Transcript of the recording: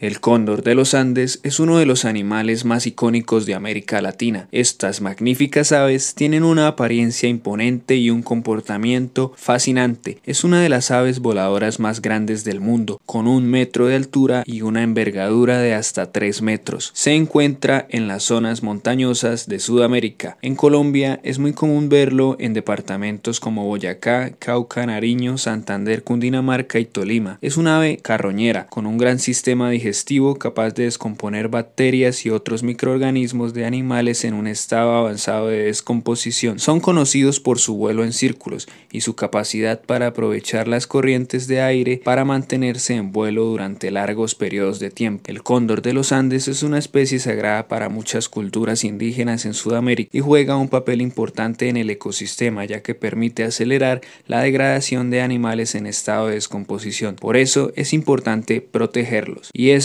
El cóndor de los Andes es uno de los animales más icónicos de América Latina. Estas magníficas aves tienen una apariencia imponente y un comportamiento fascinante. Es una de las aves voladoras más grandes del mundo, con un metro de altura y una envergadura de hasta 3 metros. Se encuentra en las zonas montañosas de Sudamérica. En Colombia es muy común verlo en departamentos como Boyacá, Cauca, Nariño, Santander, Cundinamarca y Tolima. Es una ave carroñera, con un gran sistema de capaz de descomponer bacterias y otros microorganismos de animales en un estado avanzado de descomposición. Son conocidos por su vuelo en círculos y su capacidad para aprovechar las corrientes de aire para mantenerse en vuelo durante largos periodos de tiempo. El cóndor de los Andes es una especie sagrada para muchas culturas indígenas en Sudamérica y juega un papel importante en el ecosistema ya que permite acelerar la degradación de animales en estado de descomposición. Por eso es importante protegerlos. Y es